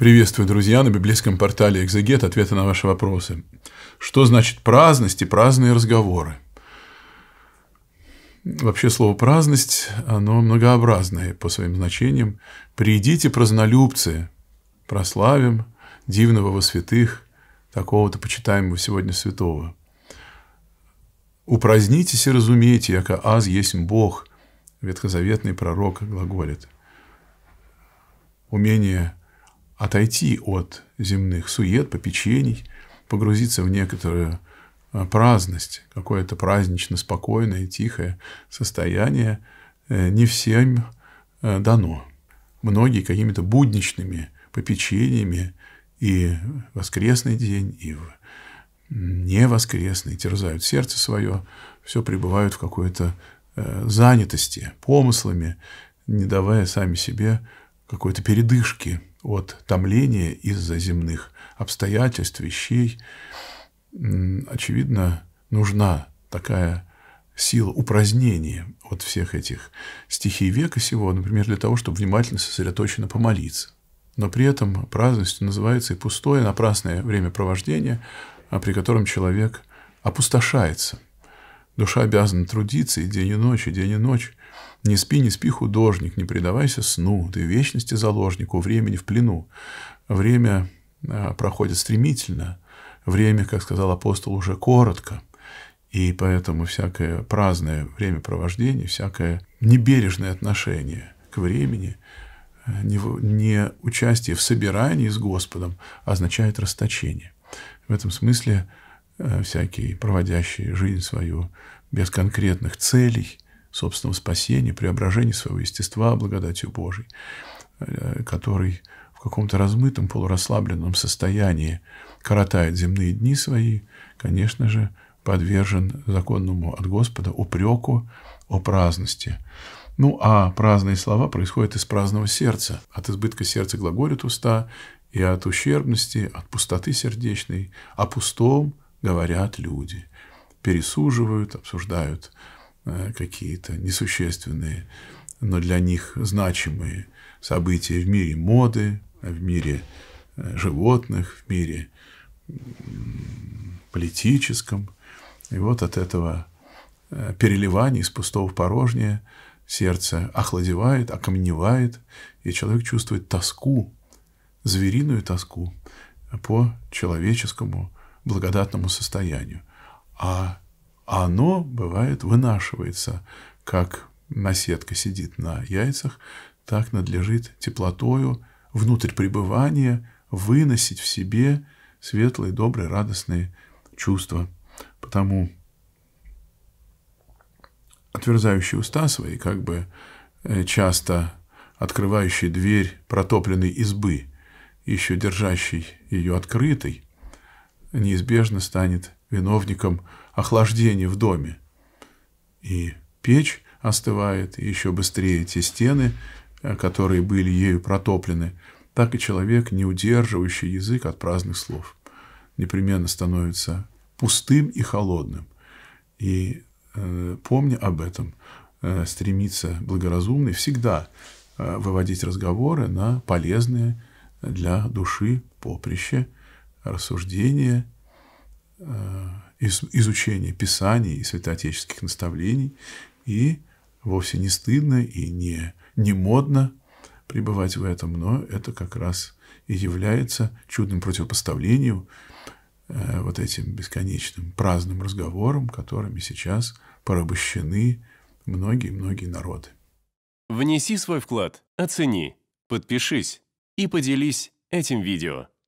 Приветствую, друзья, на библейском портале «Экзегет» ответы на ваши вопросы. Что значит праздность и праздные разговоры? Вообще слово «праздность», оно многообразное по своим значениям. «Приидите, празднолюбцы, прославим дивного во святых, такого-то почитаемого сегодня святого. Упразднитесь и разумейте, яко аз есть Бог», ветхозаветный пророк глаголит. Умение – отойти от земных сует, попечений, погрузиться в некоторую э, праздность, какое-то празднично спокойное, тихое состояние э, не всем э, дано. Многие какими-то будничными попечениями и воскресный день, и в невоскресный терзают сердце свое, все пребывают в какой-то занятости, помыслами, не давая сами себе какой-то передышки – от томления из-за земных обстоятельств, вещей, очевидно, нужна такая сила упразднения от всех этих стихий века сего, например, для того, чтобы внимательно сосредоточенно помолиться. Но при этом праздностью называется и пустое, напрасное времяпровождение, а при котором человек опустошается – Душа обязана трудиться и день и ночь, и день и ночь. Не спи, не спи, художник, не предавайся сну, ты вечности заложник, у времени в плену. Время а, проходит стремительно, время, как сказал апостол, уже коротко. И поэтому всякое праздное времяпровождение, всякое небережное отношение к времени, а, не, не участие в собирании с Господом означает расточение. В этом смысле Э, всякие, проводящие жизнь свою без конкретных целей собственного спасения, преображения своего естества благодатью Божией, э, который в каком-то размытом, полурасслабленном состоянии коротает земные дни свои, конечно же, подвержен законному от Господа упреку о праздности. Ну, а праздные слова происходят из праздного сердца. От избытка сердца глаголит уста, и от ущербности, от пустоты сердечной, о пустом говорят люди, пересуживают, обсуждают э, какие-то несущественные, но для них значимые события в мире моды, в мире э, животных, в мире политическом. И вот от этого э, переливания из пустого в порожнее сердце охладевает, окаменевает, и человек чувствует тоску, звериную тоску по человеческому благодатному состоянию. А оно, бывает, вынашивается, как наседка сидит на яйцах, так надлежит теплотою внутрь пребывания выносить в себе светлые, добрые, радостные чувства. Потому отверзающий уста свои, как бы э, часто открывающий дверь протопленной избы, еще держащий ее открытой, неизбежно станет виновником охлаждения в доме. И печь остывает, и еще быстрее те стены, э, которые были ею протоплены, так и человек, не удерживающий язык от праздных слов, непременно становится пустым и холодным. И, э, помня об этом, э, стремится благоразумный всегда э, выводить разговоры на полезные для души поприще – рассуждения, э, изучение Писаний и святоотеческих наставлений, и вовсе не стыдно и не, не модно пребывать в этом, но это как раз и является чудным противопоставлением э, вот этим бесконечным праздным разговорам, которыми сейчас порабощены многие-многие народы. Внеси свой вклад, оцени, подпишись и поделись этим видео.